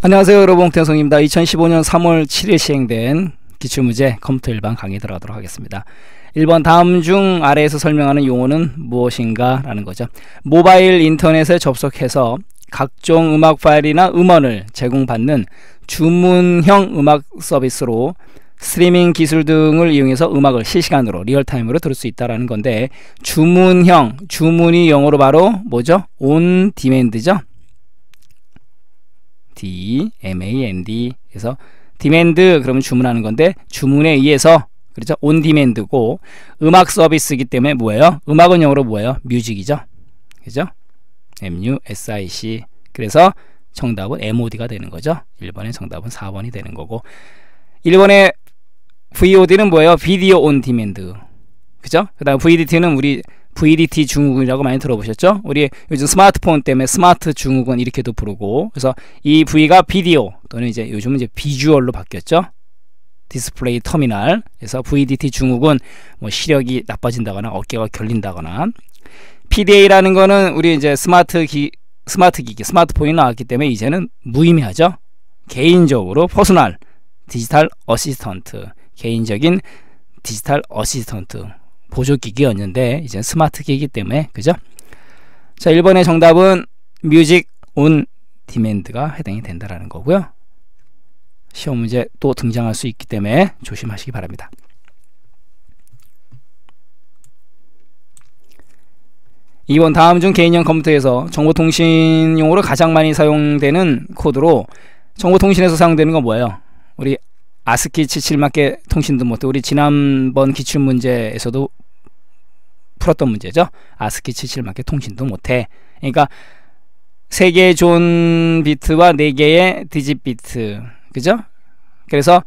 안녕하세요 여러분 홍태성입니다. 2015년 3월 7일 시행된 기출문제 컴퓨터 일반 강의 들어가도록 하겠습니다. 1번 다음 중 아래에서 설명하는 용어는 무엇인가 라는 거죠. 모바일 인터넷에 접속해서 각종 음악 파일이나 음원을 제공받는 주문형 음악 서비스로 스트리밍 기술 등을 이용해서 음악을 실시간으로 리얼타임으로 들을 수 있다라는 건데 주문형 주문이 영어로 바로 뭐죠? 온 디맨드죠. D-E-M-A-N-D에서 디맨드 그러면 주문하는 건데 주문에 의해서 그렇죠? 온 디맨드고 음악 서비스이기 때문에 뭐예요? 음악은 영어로 뭐예요? 뮤직이죠. 그죠? M-U-S-I-C 그래서 정답은 MOD가 되는 거죠. 1번의 정답은 4번이 되는 거고 1번의 VOD는 뭐예요? 비디오 온 디맨드 그죠? 그 다음 VDT는 우리 VDT 중국이라고 많이 들어보셨죠? 우리 요즘 스마트폰 때문에 스마트 중국은 이렇게도 부르고 그래서 이 V가 비디오 또는 이제 요즘은 이제 비주얼로 바뀌었죠? 디스플레이 터미널 그래서 VDT 중국은 뭐 시력이 나빠진다거나 어깨가 결린다거나 PDA라는 거는 우리 이제 스마트 기 스마트 기기 스마트폰이 나왔기 때문에 이제는 무의미하죠. 개인적으로 퍼스널 디지털 어시스턴트 개인적인 디지털 어시스턴트 보조기기였는데 이제 스마트기기 때문에 그죠? 자 1번의 정답은 뮤직 온 디맨드가 해당이 된다라는 거고요. 시험 문제 또 등장할 수 있기 때문에 조심하시기 바랍니다. 2번 다음 중 개인형 컴퓨터에서 정보통신용으로 가장 많이 사용되는 코드로 정보통신에서 사용되는 건 뭐예요? 우리 아스키 77맞게 통신도 못해 우리 지난번 기출문제에서도 풀었던 문제죠. 아스키 77만께 통신도 못해. 그러니까 3개의 존 비트와 4개의 디짓 비트. 그죠? 그래서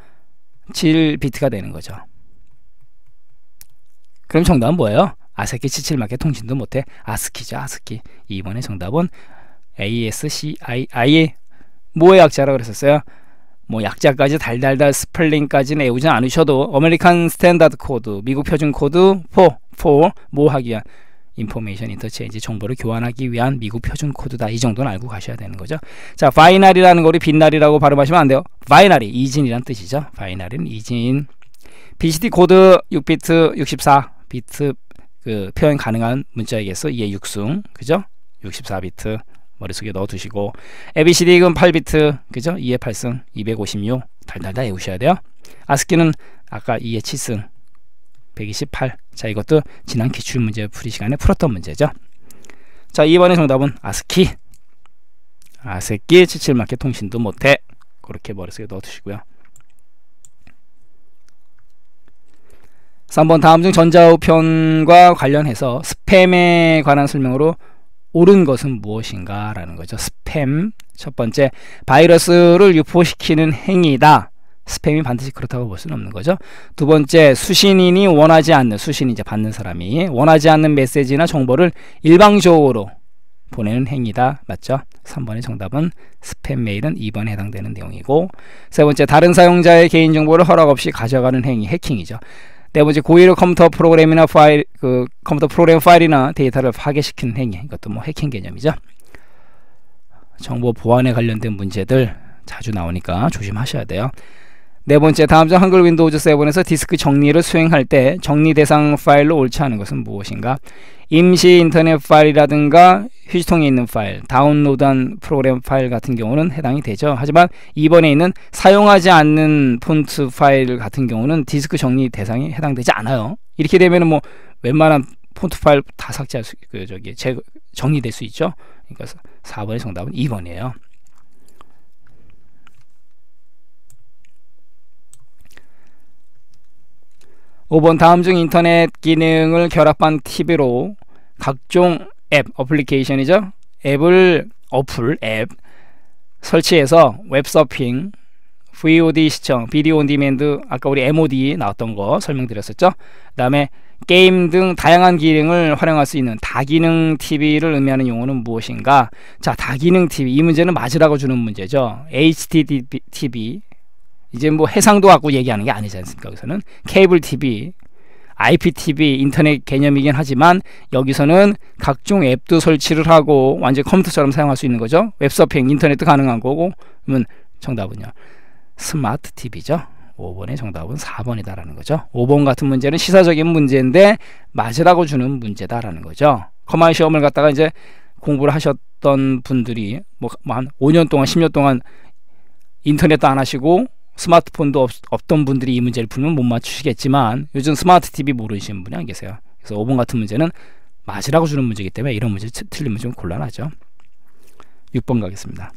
7비트가 되는 거죠. 그럼 정답은 뭐예요? 아스키 77만께 통신도 못해. 아스키죠. 아스키. 이번에 정답은 ASCII. 뭐의 약자라고 그랬었어요? 뭐 약자까지 달달달 스펠링까지는 외우지 않으셔도 아메리칸 스탠다드 코드, 미국 표준 코드 4 for 뭐 하기 위한 information interchange 정보를 교환하기 위한 미국 표준 코드다 이 정도는 알고 가셔야 되는 거죠 자 final이라는 거를 빛날이라고 발음하시면 안 돼요 final이 이진이란 뜻이죠 final은 이진 BCD 코드 6비트 64비트 그 표현 가능한 문자에게서이에 육승 그죠 64비트 머릿속에 넣어두시고 ABCD는 8비트 그죠 이에 8승 256 달달달 외우셔야 돼요 아스키는 아까 이에 7승 128. 자, 이것도 지난 기출 문제 풀이 시간에 풀었던 문제죠. 자, 2번의 정답은 아스키. 아스키 77마켓 통신도 못해. 그렇게 머릿속에 넣어두시고요. 3번 다음 중 전자우편과 관련해서 스팸에 관한 설명으로 옳은 것은 무엇인가 라는 거죠. 스팸 첫 번째 바이러스를 유포시키는 행위다. 스팸이 반드시 그렇다고 볼 수는 없는 거죠. 두 번째, 수신인이 원하지 않는, 수신이 이제 받는 사람이 원하지 않는 메시지나 정보를 일방적으로 보내는 행위다. 맞죠? 3번의 정답은 스팸 메일은 2번에 해당되는 내용이고 세 번째, 다른 사용자의 개인정보를 허락 없이 가져가는 행위, 해킹이죠. 네 번째 고의로 컴퓨터 프로그램이나 파일 그 컴퓨터 프로그램 파일이나 데이터를 파괴시키는 행위 이것도 뭐 해킹 개념이죠 정보 보안에 관련된 문제들 자주 나오니까 조심하셔야 돼요 네 번째, 다음 중 한글 윈도우즈 7에서 디스크 정리를 수행할 때 정리 대상 파일로 옳지 않은 것은 무엇인가? 임시 인터넷 파일이라든가 휴지통에 있는 파일, 다운로드한 프로그램 파일 같은 경우는 해당이 되죠. 하지만 이번에 있는 사용하지 않는 폰트 파일 같은 경우는 디스크 정리 대상이 해당되지 않아요. 이렇게 되면 은뭐 웬만한 폰트 파일 다 삭제할 수 있고요. 그 저기 정리될 수 있죠. 그러니까 4번의 정답은 2번이에요. 5번 다음 중 인터넷 기능을 결합한 TV로 각종 앱, 어플리케이션이죠. 앱을 어플, 앱 설치해서 웹서핑, VOD 시청, 비디오 온 디맨드, 아까 우리 MOD 나왔던 거 설명드렸었죠. 그다음에 게임 등 다양한 기능을 활용할 수 있는 다기능 TV를 의미하는 용어는 무엇인가? 자, 다기능 TV 이 문제는 맞으라고 주는 문제죠. HDTV 이제 뭐 해상도 갖고 얘기하는 게 아니지 않습니까? 여기서는 케이블 TV, IPTV 인터넷 개념이긴 하지만 여기서는 각종 앱도 설치를 하고 완전 컴퓨터처럼 사용할 수 있는 거죠. 웹서핑, 인터넷도 가능한 거고 그러면 정답은요. 스마트 TV죠. 5번의 정답은 4번이다라는 거죠. 5번 같은 문제는 시사적인 문제인데 맞으라고 주는 문제다라는 거죠. 커마 시험을 갖다가 이제 공부를 하셨던 분들이 뭐한 뭐 5년 동안 10년 동안 인터넷도 안 하시고 스마트폰도 없, 던 분들이 이 문제를 풀면 못 맞추시겠지만 요즘 스마트 TV 모르시는 분이 안 계세요. 그래서 5번 같은 문제는 맞으라고 주는 문제이기 때문에 이런 문제 틀리면 좀 곤란하죠. 6번 가겠습니다.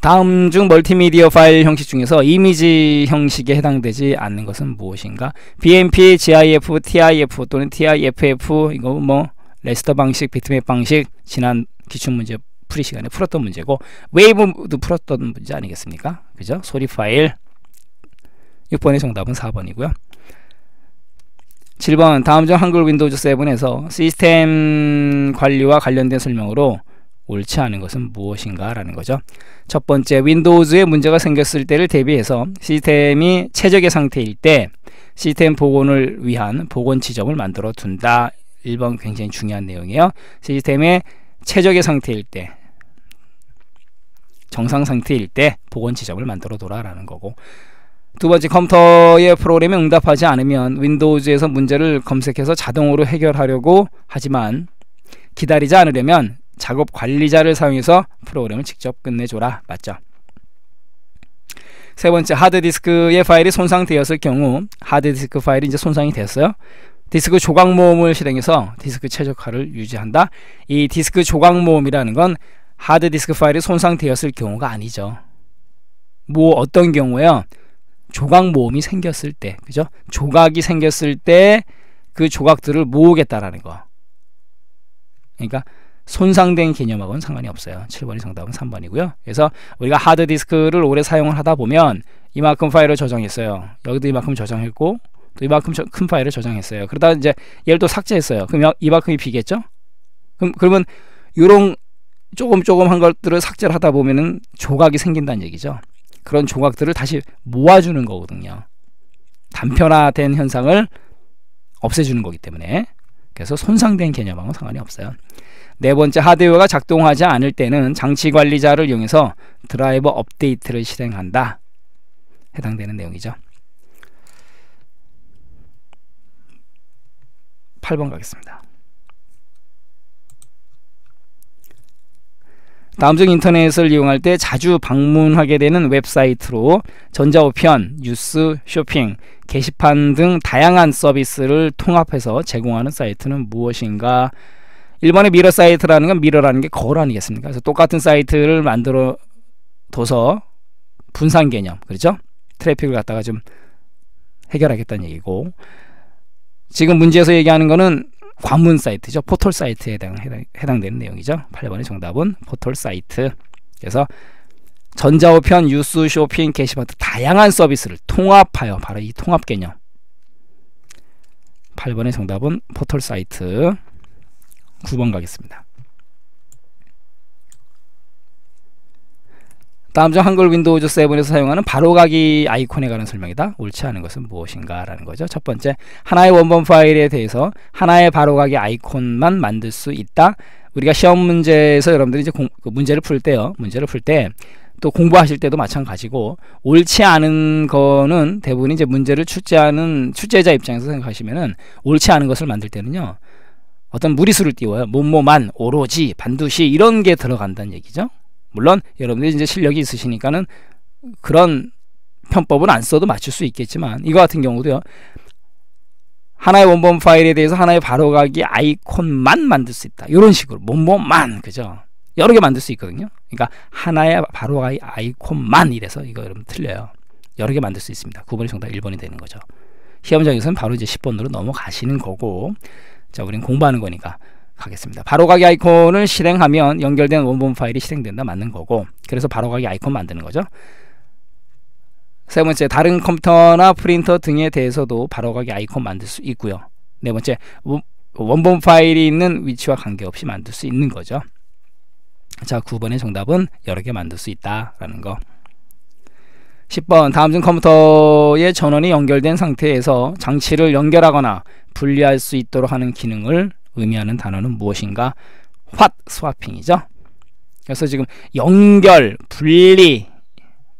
다음 중 멀티미디어 파일 형식 중에서 이미지 형식에 해당되지 않는 것은 무엇인가? BMP, GIF, TIF 또는 TIFF 이거 뭐 레스터 방식, 비트맵 방식 지난 기출 문제 풀이 시간에 풀었던 문제고 웨이브도 풀었던 문제 아니겠습니까? 그죠? 소리 파일 6번의 정답은 4번이고요. 7번 다음 중 한글 윈도우즈 7에서 시스템 관리와 관련된 설명으로 옳지 않은 것은 무엇인가 라는 거죠. 첫 번째 윈도우즈에 문제가 생겼을 때를 대비해서 시스템이 최적의 상태일 때 시스템 복원을 위한 복원 지점을 만들어 둔다. 1번 굉장히 중요한 내용이에요. 시스템의 최적의 상태일 때 정상 상태일 때 복원 지점을 만들어 둬라라는 거고 두 번째 컴퓨터의 프로그램에 응답하지 않으면 윈도우즈에서 문제를 검색해서 자동으로 해결하려고 하지만 기다리지 않으려면 작업 관리자를 사용해서 프로그램을 직접 끝내줘라 맞죠? 세 번째 하드디스크의 파일이 손상되었을 경우 하드디스크 파일이 이제 손상이 됐어요. 디스크 조각 모음을 실행해서 디스크 최적화를 유지한다. 이 디스크 조각 모음이라는 건 하드디스크 파일이 손상되었을 경우가 아니죠. 뭐 어떤 경우요? 에 조각 모음이 생겼을 때, 그죠? 조각이 생겼을 때 그 조각들을 모으겠다라는 거. 그러니까 손상된 개념하고는 상관이 없어요. 7번이 정답은 3번이고요. 그래서 우리가 하드디스크를 오래 사용을 하다 보면 이만큼 파일을 저장했어요. 여기도 이만큼 저장했고 또 이만큼 저, 큰 파일을 저장했어요. 그러다 이제 얘를 또 삭제했어요. 그럼 이만큼이 비겠죠? 그럼 그러면 요런 조금 조금 한 것들을 삭제를 하다 보면은 조각이 생긴다는 얘기죠. 그런 조각들을 다시 모아주는 거거든요. 단편화된 현상을 없애주는 거기 때문에 그래서 손상된 개념하고 상관이 없어요. 네 번째 하드웨어가 작동하지 않을 때는 장치 관리자를 이용해서 드라이버 업데이트를 실행한다. 해당되는 내용이죠. 8번 가겠습니다. 다음중 인터넷을 이용할 때 자주 방문하게 되는 웹사이트로 전자우편, 뉴스, 쇼핑, 게시판 등 다양한 서비스를 통합해서 제공하는 사이트는 무엇인가? 일본의 미러 사이트라는 건 미러라는 게 거울 아니겠습니까? 그래서 똑같은 사이트를 만들어 둬서 분산 개념, 그렇죠? 트래픽을 갖다가 좀 해결하겠다는 얘기고 지금 문제에서 얘기하는 거는 관문 사이트죠. 포털 사이트에 해당, 해당, 해당되는 내용이죠. 8번의 정답은 포털 사이트. 그래서 전자우편, 뉴스, 쇼핑, 게시판등 다양한 서비스를 통합하여 바로 이 통합 개념. 8번의 정답은 포털 사이트. 9번 가겠습니다. 다음 중 한글 윈도우즈 7에서 사용하는 바로가기 아이콘에 관한 설명이다. 옳지 않은 것은 무엇인가 라는 거죠. 첫 번째, 하나의 원본 파일에 대해서 하나의 바로가기 아이콘만 만들 수 있다. 우리가 시험 문제에서 여러분들이 이제 공, 그 문제를 풀 때요. 문제를 풀 때 또 공부하실 때도 마찬가지고 옳지 않은 거는 대부분 이제 문제를 출제하는 출제자 입장에서 생각하시면은 옳지 않은 것을 만들 때는요. 어떤 무리수를 띄워요. 뭐뭐만 오로지 반드시 이런 게 들어간다는 얘기죠. 물론 여러분들이 이제 실력이 있으시니까는 그런 편법은 안 써도 맞출 수 있겠지만 이거 같은 경우도요. 하나의 원본 파일에 대해서 하나의 바로가기 아이콘만 만들 수 있다. 이런 식으로 뭐뭐만 그죠? 여러 개 만들 수 있거든요. 그러니까 하나의 바로가기 아이콘만 이래서 이거 여러분 틀려요. 여러 개 만들 수 있습니다. 9번이 정답 1번이 되는 거죠. 시험장에서는 바로 이제 10번으로 넘어가시는 거고 자 우린 공부하는 거니까 가겠습니다. 바로가기 아이콘을 실행하면 연결된 원본 파일이 실행된다 맞는 거고 그래서 바로가기 아이콘 만드는 거죠. 세 번째 다른 컴퓨터나 프린터 등에 대해서도 바로가기 아이콘 만들 수 있고요. 네 번째 원본 파일이 있는 위치와 관계없이 만들 수 있는 거죠. 자 9번의 정답은 여러 개 만들 수 있다라는 거. 10번 다음 중 컴퓨터의 전원이 연결된 상태에서 장치를 연결하거나 분리할 수 있도록 하는 기능을 의미하는 단어는 무엇인가? 홧 스와핑이죠. 그래서 지금 연결, 분리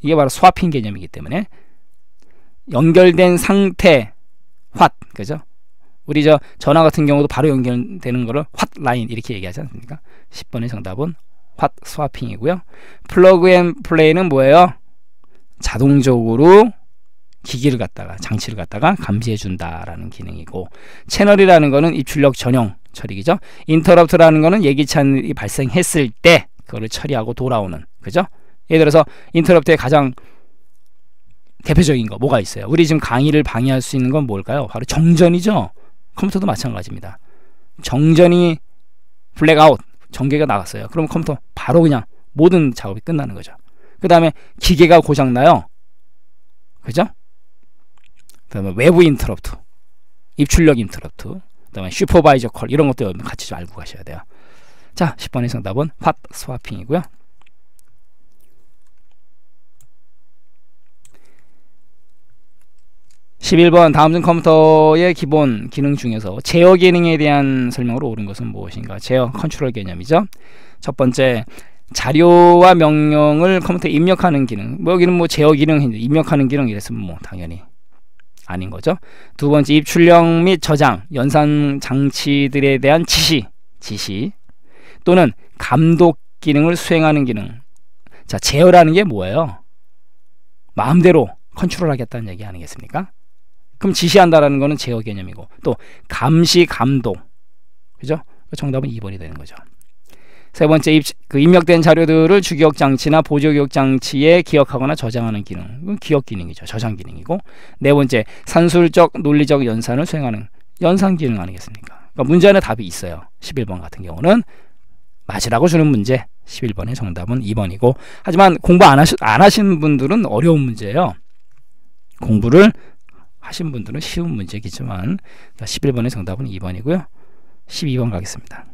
이게 바로 스와핑 개념이기 때문에 연결된 상태 홧 그죠? 우리 저 전화 같은 경우도 바로 연결되는 거를 홧 라인 이렇게 얘기하지 않습니까? 10번의 정답은 홧 스와핑이고요. 플러그 앤 플레이는 뭐예요? 자동적으로 기기를 갖다가 장치를 갖다가 감지해 준다라는 기능이고 채널이라는 거는 입출력 전용 처리기죠. 인터럽트라는 거는 예기치 않은 일이 발생했을 때 그거를 처리하고 돌아오는 그죠? 예를 들어서 인터럽트의 가장 대표적인 거 뭐가 있어요? 우리 지금 강의를 방해할 수 있는 건 뭘까요? 바로 정전이죠. 컴퓨터도 마찬가지입니다. 정전이 블랙아웃 전개가 나갔어요. 그럼 컴퓨터 바로 그냥 모든 작업이 끝나는 거죠. 그 다음에 기계가 고장나요. 그죠? 그 다음에 외부 인터럽트, 입출력 인터럽트, 그다음에 슈퍼바이저 콜 이런 것도 같이 좀 알고 가셔야 돼요. 자, 10번의 정답은 팟 스와핑이고요. 1 1번 다음 중 컴퓨터의 기본 기능 중에서 제어 기능에 대한 설명으로 옳은 것은 무엇인가? 제어 컨트롤 개념이죠. 첫 번째 자료와 명령을 컴퓨터에 입력하는 기능. 뭐 여기는 뭐 제어 기능, 입력하는 기능 이랬으면 뭐 당연히 아닌 거죠. 두 번째 입출력 및 저장 연산 장치들에 대한 지시 지시 또는 감독 기능을 수행하는 기능. 자 제어라는 게 뭐예요? 마음대로 컨트롤하겠다는 얘기 아니겠습니까? 그럼 지시한다라는 거는 제어 개념이고 또 감시 감독 그죠? 그 정답은 2번이 되는 거죠. 세 번째 입, 그 입력된 자료들을 주기억 장치나 보조기억 장치에 기억하거나 저장하는 기능. 이건 기억 기능이죠. 저장 기능이고. 네 번째 산술적 논리적 연산을 수행하는 연산 기능 아니겠습니까? 그러니까 문제 안에 답이 있어요. 11번 같은 경우는 맞으라고 주는 문제. 11번의 정답은 2번이고 하지만 공부 안, 하시, 안하시는 분들은 어려운 문제예요. 공부를 하신 분들은 쉬운 문제겠지만 11번의 그러니까 정답은 2번이고요. 12번 가겠습니다.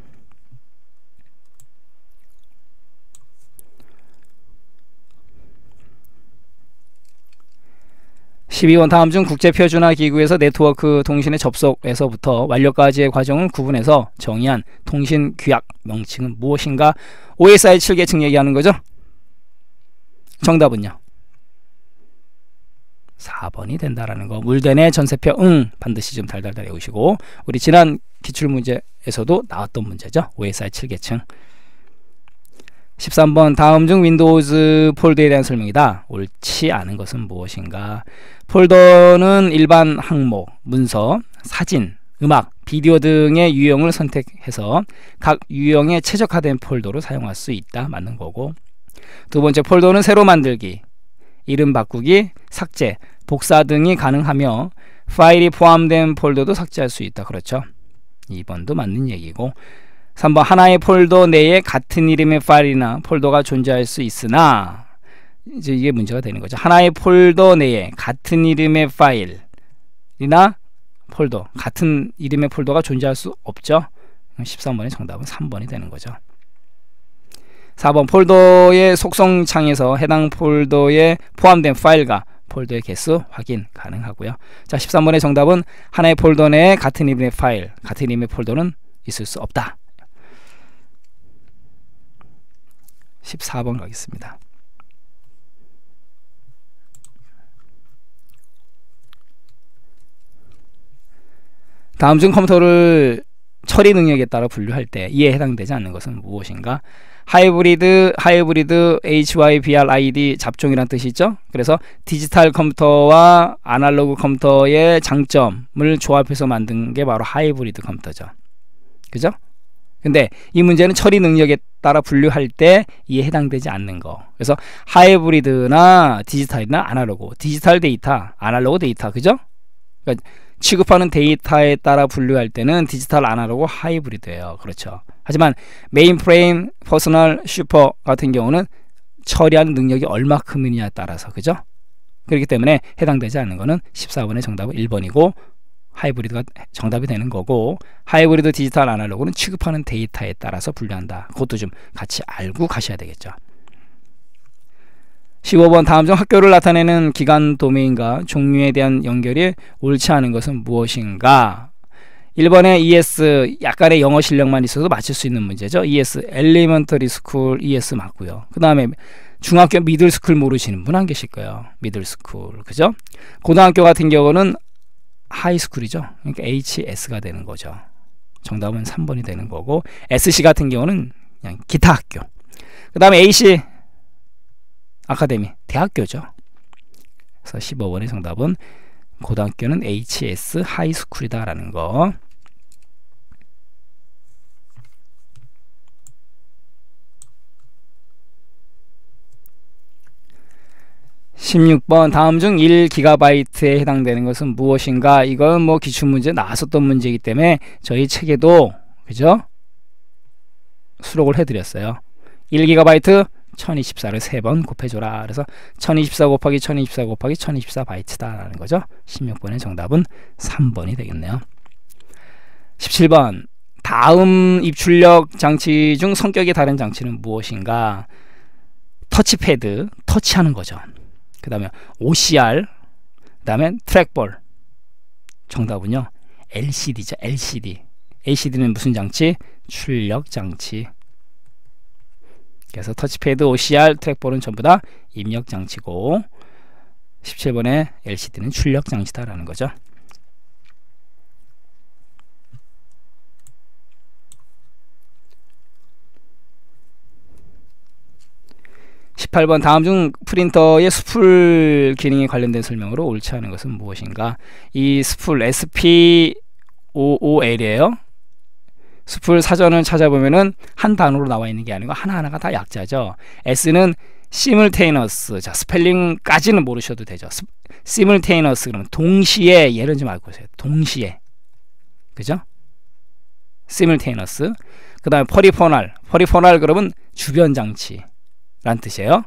12번 다음 중 국제표준화기구에서 네트워크 통신의 접속에서부터 완료까지의 과정을 구분해서 정의한 통신 규약 명칭은 무엇인가? OSI 7계층 얘기하는 거죠? 정답은요? 4번이 된다라는 거. 물대내 전세표 응 반드시 좀 달달달 외우시고 우리 지난 기출문제에서도 나왔던 문제죠. OSI 7계층. 13번 다음 중 윈도우즈 폴더에 대한 설명이다. 옳지 않은 것은 무엇인가? 폴더는 일반 항목, 문서, 사진, 음악, 비디오 등의 유형을 선택해서 각 유형에 최적화된 폴더로 사용할 수 있다. 맞는 거고. 두 번째 폴더는 새로 만들기, 이름 바꾸기, 삭제, 복사 등이 가능하며 파일이 포함된 폴더도 삭제할 수 있다. 그렇죠? 2번도 맞는 얘기고 3번 하나의 폴더 내에 같은 이름의 파일이나 폴더가 존재할 수 있으나 이제 이게 문제가 되는 거죠. 하나의 폴더 내에 같은 이름의 파일이나 폴더 같은 이름의 폴더가 존재할 수 없죠. 13번의 정답은 3번이 되는 거죠. 4번 폴더의 속성 창에서 해당 폴더에 포함된 파일과 폴더의 개수 확인 가능하고요. 자, 13번의 정답은 하나의 폴더 내에 같은 이름의 파일, 같은 이름의 폴더는 있을 수 없다. 14번 가겠습니다. 다음 중 컴퓨터를 처리 능력에 따라 분류할 때 이에 해당되지 않는 것은 무엇인가? 하이브리드, 하이브리드, HYBRID 잡종이란 뜻이 죠 그래서 디지털 컴퓨터와 아날로그 컴퓨터의 장점을 조합해서 만든 게 바로 하이브리드 컴퓨터죠. 그죠? 근데 이 문제는 처리 능력에 따라 분류할 때 이에 해당되지 않는 거. 그래서 하이브리드나 디지털이나 아날로그, 디지털 데이터, 아날로그 데이터, 그죠? 그러니까 취급하는 데이터에 따라 분류할 때는 디지털 아날로그 하이브리드예요. 그렇죠. 하지만 메인프레임, 퍼스널, 슈퍼 같은 경우는 처리하는 능력이 얼마큼이냐에 따라서, 그죠? 그렇기 때문에 해당되지 않는 거는 14번의 정답은 1번이고 하이브리드가 정답이 되는 거고 하이브리드 디지털 아날로그는 취급하는 데이터에 따라서 분류한다. 그것도 좀 같이 알고 가셔야 되겠죠. 15번 다음 중 학교를 나타내는 기간 도메인과 종류에 대한 연결이 옳지 않은 것은 무엇인가? 1번에 ES 약간의 영어 실력만 있어도 맞출 수 있는 문제죠. ES 엘리먼터리 스쿨 ES 맞고요. 그 다음에 중학교 미들스쿨 모르시는 분 안 계실 거예요. 미들스쿨 그죠? 고등학교 같은 경우는 하이스쿨이죠. 그러니까 HS가 되는 거죠. 정답은 3번이 되는 거고 SC 같은 경우는 그냥 기타 학교. 그다음에 AC 아카데미 대학교죠. 그래서 15번의 정답은 고등학교는 HS 하이스쿨이다라는 거. 16번 다음 중 1기가바이트에 해당되는 것은 무엇인가? 이건 뭐 기출문제 나왔었던 문제이기 때문에 저희 책에도 그죠? 수록을 해드렸어요. 1기가바이트 1024를 3번 곱해줘라. 그래서 1024 곱하기 1024 곱하기 1024 바이트다라는 거죠. 16번의 정답은 3번이 되겠네요. 17번 다음 입출력 장치 중 성격이 다른 장치는 무엇인가? 터치패드, 터치하는 거죠. 그 다음에 OCR, 그 다음에 트랙볼. 정답은요. LCD죠. LCD. LCD는 무슨 장치? 출력 장치. 그래서 터치패드, OCR, 트랙볼은 전부 다 입력 장치고 17번의 LCD는 출력 장치다라는 거죠. 18번 다음 중 프린터의 수풀 기능에 관련된 설명으로 옳지 않은 것은 무엇인가? 이 수풀 SPOOL이에요. 수풀 사전을 찾아보면은 한 단어로 나와 있는 게 아니고 하나하나가 다 약자죠. S는 시 i 테이너스 자, 스펠링까지는 모르셔도 되죠. 시 i 테이너스 그러면 동시에 얘는 좀 알고 오세요. 동시에. 그죠? 시 i 테이너스 그다음에 퍼리포널. 퍼리포널 그러면 주변 장치. 란 뜻이에요.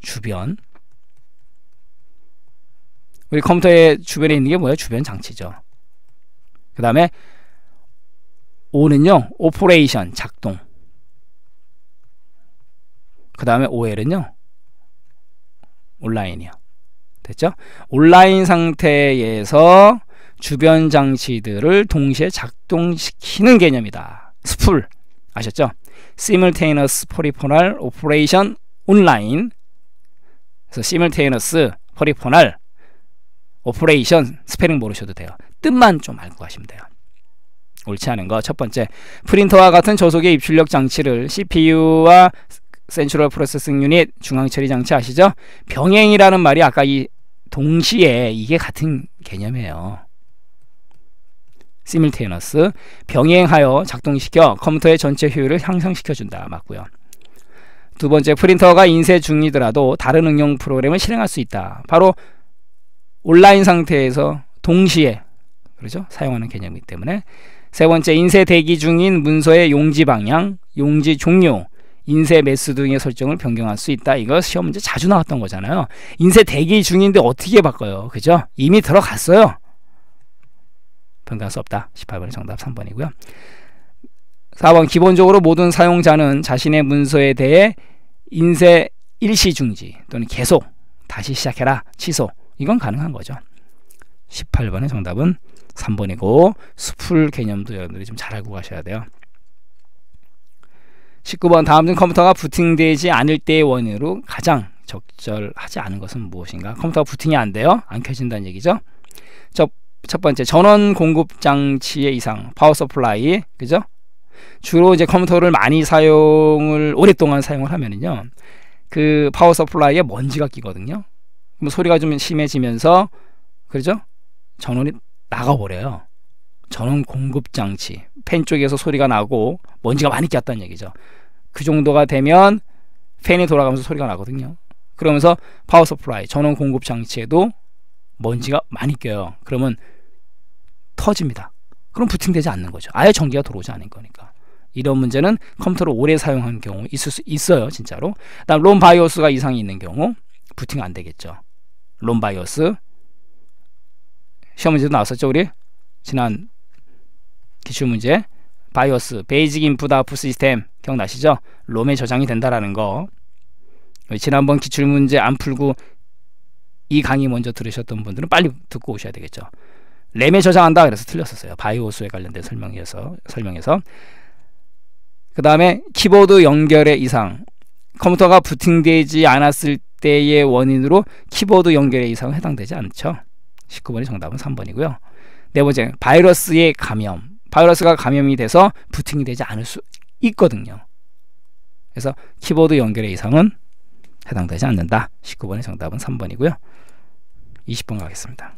주변. 우리 컴퓨터의 주변에 있는 게 뭐예요? 주변 장치죠. 그 다음에 O는요. 오퍼레이션 작동. 그 다음에 OL은요. 온라인이요. 됐죠? 온라인 상태에서 주변 장치들을 동시에 작동시키는 개념이다. 스풀 아셨죠? simultaneous peripheral operation online 그래서 simultaneous peripheral operation 스페링 모르셔도 돼요. 뜻만 좀 알고 가시면 돼요. 옳지 않은 거 첫 번째 프린터와 같은 저속의 입출력 장치를 CPU와 센트럴 프로세싱 유닛 중앙 처리 장치 아시죠? 병행이라는 말이 아까 이 동시에 이게 같은 개념이에요. 시뮬테이너스 병행하여 작동시켜 컴퓨터의 전체 효율을 향상시켜준다. 맞고요. 두 번째 프린터가 인쇄 중이더라도 다른 응용 프로그램을 실행할 수 있다. 바로 온라인 상태에서 동시에 그렇죠? 사용하는 개념이기 때문에 세 번째 인쇄 대기 중인 문서의 용지 방향, 용지 종료, 인쇄 매수 등의 설정을 변경할 수 있다. 이거 시험 문제 자주 나왔던 거잖아요. 인쇄 대기 중인데 어떻게 바꿔요? 그죠? 이미 들어갔어요. 변경할 수 없다. 18번의 정답 3번이고요. 4번 기본적으로 모든 사용자는 자신의 문서에 대해 인쇄 일시 중지 또는 계속 다시 시작해라 취소 이건 가능한 거죠. 18번의 정답은 3번이고 수풀 개념도 여러분들이 좀 잘 알고 가셔야 돼요. 19번 다음 중 컴퓨터가 부팅되지 않을 때의 원인으로 가장 적절하지 않은 것은 무엇인가? 컴퓨터가 부팅이 안 돼요? 안 켜진다는 얘기죠. 첫 번째 전원 공급 장치의 이상 파워 서플라이 그죠? 주로 이제 컴퓨터를 많이 사용을 오랫동안 사용을 하면은요 그 파워 서플라이에 먼지가 끼거든요. 그럼 소리가 좀 심해지면서 그죠? 전원이 나가버려요. 전원 공급 장치 팬 쪽에서 소리가 나고 먼지가 많이 꼈다는 얘기죠. 그 정도가 되면 팬이 돌아가면서 소리가 나거든요. 그러면서 파워 서플라이 전원 공급 장치에도 먼지가 많이 껴요. 그러면 터집니다. 그럼 부팅되지 않는 거죠. 아예 전기가 들어오지 않을 거니까. 이런 문제는 컴퓨터를 오래 사용한 경우 있을 수 있어요, 진짜로. 다음 롬 바이오스가 이상이 있는 경우 부팅 안 되겠죠. 롬 바이오스 시험 문제도 나왔었죠, 우리 지난 기출 문제 바이오스 베이직 인풋 아웃풋 시스템 기억나시죠? 롬에 저장이 된다라는 거. 지난번 기출 문제 안 풀고 이 강의 먼저 들으셨던 분들은 빨리 듣고 오셔야 되겠죠. 램에 저장한다 그래서 틀렸었어요. 바이오스에 관련된 설명에서 설명에서 그 다음에 키보드 연결의 이상 컴퓨터가 부팅되지 않았을 때의 원인으로 키보드 연결의 이상은 해당되지 않죠. 19번이 정답은 3번이고요. 네 번째 바이러스의 감염 바이러스가 감염이 돼서 부팅이 되지 않을 수 있거든요. 그래서 키보드 연결의 이상은 해당되지 않는다. 19번의 정답은 3번이고요. 20번 가겠습니다.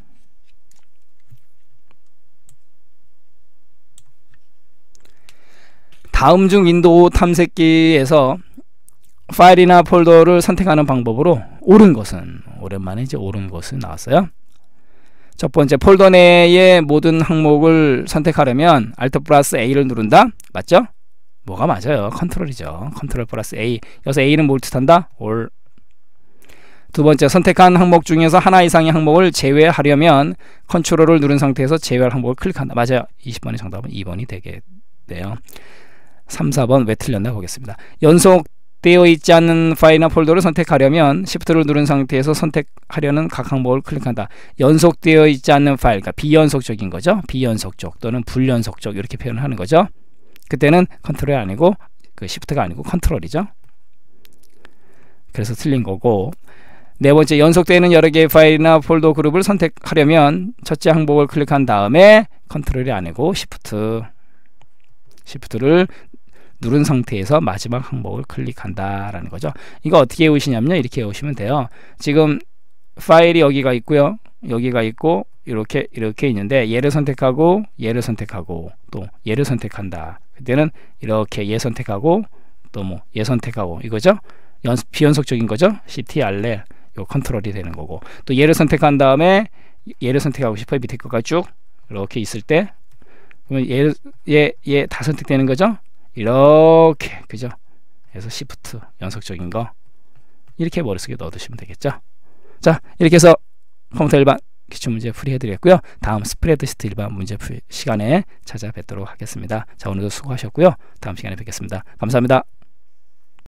다음 중 윈도우 탐색기에서 파일이나 폴더를 선택하는 방법으로 옳은 것은 오랜만에 이제 옳은 것은 나왔어요. 첫 번째 폴더 내의 모든 항목을 선택하려면 Alt 플러스 A를 누른다. 맞죠? 뭐가 맞아요? 컨트롤이죠. 컨트롤 플러스 A. 여기서 A는 뭘 뜻한다? 올. 두 번째 선택한 항목 중에서 하나 이상의 항목을 제외하려면 컨트롤을 누른 상태에서 제외할 항목을 클릭한다. 맞아요. 2 0번의 정답은 2번이 되겠네요. 3, 4번 왜 틀렸나 보겠습니다. 연속 되어 있지 않은 파일이나 폴더를 선택하려면 시프트를 누른 상태에서 선택하려는 각 항목을 클릭한다. 연속되어 있지 않은 파일, 그러니까 비연속적인 거죠. 비연속적 또는 불연속적 이렇게 표현하는 을 거죠. 그때는 컨트롤이 아니고 그 시프트가 아니고 컨트롤이죠. 그래서 틀린 거고 네 번째 연속되는 여러 개의 파일이나 폴더 그룹을 선택하려면 첫째 항목을 클릭한 다음에 컨트롤이 아니고 시프트 시프트를 누른 상태에서 마지막 항목을 클릭한다라는 거죠. 이거 어떻게 외우시냐면요. 이렇게 외우시면 돼요. 지금 파일이 여기가 있고요. 여기가 있고 이렇게 이렇게 있는데 얘를 선택하고 얘를 선택하고 또 얘를 선택한다. 그때는 이렇게 얘 선택하고 또 뭐 얘 선택하고 이거죠. 연습, 비연속적인 거죠. CT RL 요 컨트롤이 되는 거고 또 얘를 선택한 다음에 얘를 선택하고 싶어요. 밑에 거가 쭉 이렇게 있을 때 그러면 얘, 얘, 얘 다 선택되는 거죠. 이렇게 그죠? 그래서 시프트 연속적인 거 이렇게 머릿속에 넣어두시면 되겠죠? 자 이렇게 해서 컴퓨터 일반 기출 문제 풀이해드렸고요. 다음 스프레드시트 일반 문제 풀 시간에 찾아뵙도록 하겠습니다. 자 오늘도 수고하셨고요. 다음 시간에 뵙겠습니다. 감사합니다.